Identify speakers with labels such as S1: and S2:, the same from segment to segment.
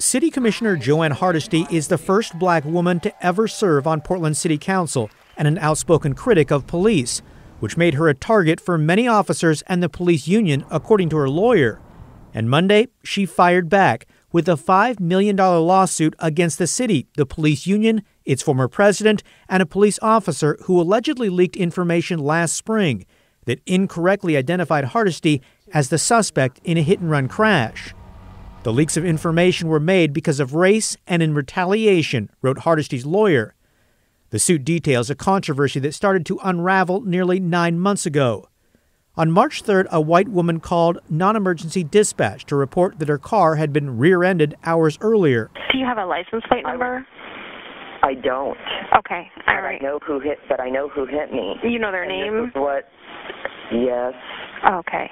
S1: City Commissioner Joanne Hardesty is the first black woman to ever serve on Portland City Council and an outspoken critic of police, which made her a target for many officers and the police union, according to her lawyer. And Monday, she fired back with a $5 million lawsuit against the city, the police union, its former president, and a police officer who allegedly leaked information last spring that incorrectly identified Hardesty as the suspect in a hit and run crash. The leaks of information were made because of race and in retaliation, wrote Hardesty's lawyer. The suit details a controversy that started to unravel nearly nine months ago. On March 3rd, a white woman called non emergency dispatch to report that her car had been rear ended hours earlier.
S2: Do you have a license plate number? I don't. Okay, all right. I know who hit, but I know who hit me. You know their and name? what? Yes. Okay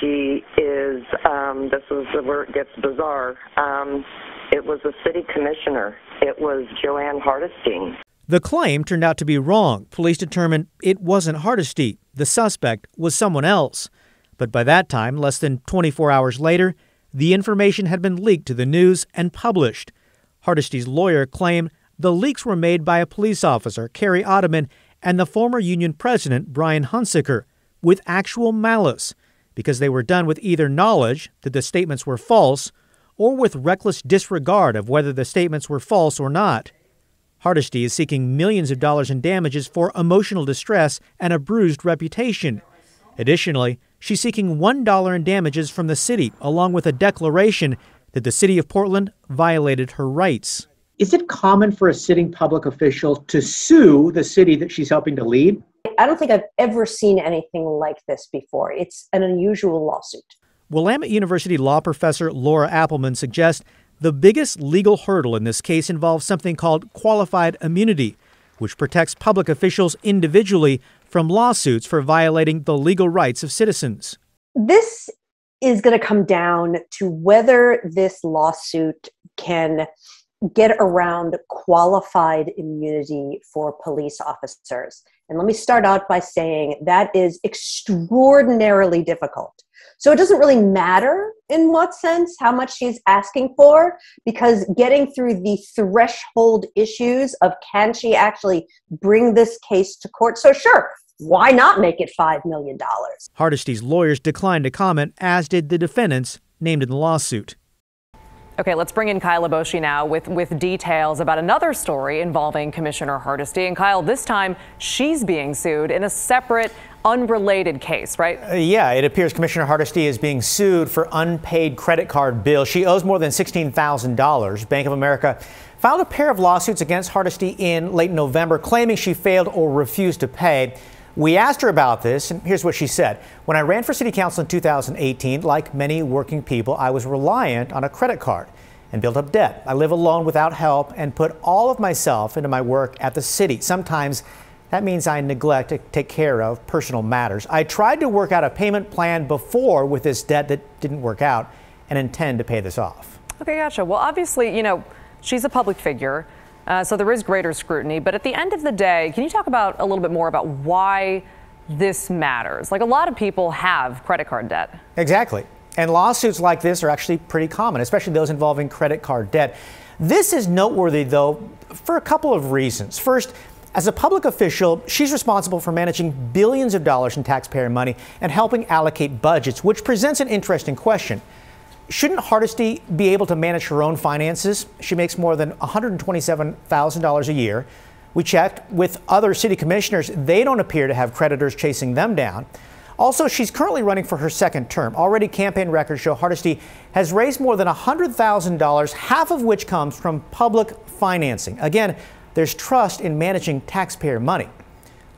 S2: she is, um, this is where it gets bizarre. Um, it was a city commissioner. It was Joanne Hardesty.
S1: The claim turned out to be wrong. Police determined it wasn't Hardesty. The suspect was someone else. But by that time, less than 24 hours later, the information had been leaked to the news and published. Hardesty's lawyer claimed the leaks were made by a police officer, Kerry Ottoman, and the former union president, Brian Hunsaker, with actual malice because they were done with either knowledge that the statements were false or with reckless disregard of whether the statements were false or not. Hardesty is seeking millions of dollars in damages for emotional distress and a bruised reputation. Additionally, she's seeking $1 in damages from the city, along with a declaration that the city of Portland violated her rights. Is it common for a sitting public official to sue the city that she's helping to lead?
S2: I don't think I've ever seen anything like this before. It's an unusual lawsuit.
S1: Willamette University law professor Laura Appleman suggests the biggest legal hurdle in this case involves something called qualified immunity, which protects public officials individually from lawsuits for violating the legal rights of citizens.
S2: This is going to come down to whether this lawsuit can get around qualified immunity for police officers. And let me start out by saying that is extraordinarily difficult. So it doesn't really matter in what sense how much she's asking for, because getting through the threshold issues of can she actually bring this case to court? So, sure, why not make it $5 million?
S1: Hardesty's lawyers declined to comment, as did the defendants named in the lawsuit.
S3: Okay, let's bring in Kyle Boshi now with, with details about another story involving Commissioner Hardesty. And Kyle, this time she's being sued in a separate, unrelated case, right?
S1: Uh, yeah, it appears Commissioner Hardesty is being sued for unpaid credit card bills. She owes more than $16,000. Bank of America filed a pair of lawsuits against Hardesty in late November, claiming she failed or refused to pay. We asked her about this, and here's what she said. When I ran for city council in 2018, like many working people, I was reliant on a credit card and built up debt. I live alone without help and put all of myself into my work at the city. Sometimes that means I neglect to take care of personal matters. I tried to work out a payment plan before with this debt that didn't work out and intend to pay this off.
S3: Okay, gotcha. Well, obviously, you know, she's a public figure. Uh, so there is greater scrutiny. But at the end of the day, can you talk about a little bit more about why this matters? Like a lot of people
S1: have credit card debt. Exactly. And lawsuits like this are actually pretty common, especially those involving credit card debt. This is noteworthy, though, for a couple of reasons. First, as a public official, she's responsible for managing billions of dollars in taxpayer money and helping allocate budgets, which presents an interesting question. Shouldn't Hardesty be able to manage her own finances? She makes more than $127,000 a year. We checked with other city commissioners. They don't appear to have creditors chasing them down. Also, she's currently running for her second term. Already, campaign records show Hardesty has raised more than $100,000, half of which comes from public financing. Again, there's trust in managing taxpayer money.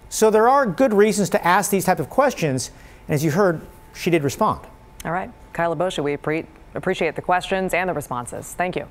S1: So there are good reasons to ask these type of questions. And as you heard, she did respond. All right.
S3: Kyla Bosha, we appreciate Appreciate the
S1: questions and the responses.
S3: Thank you.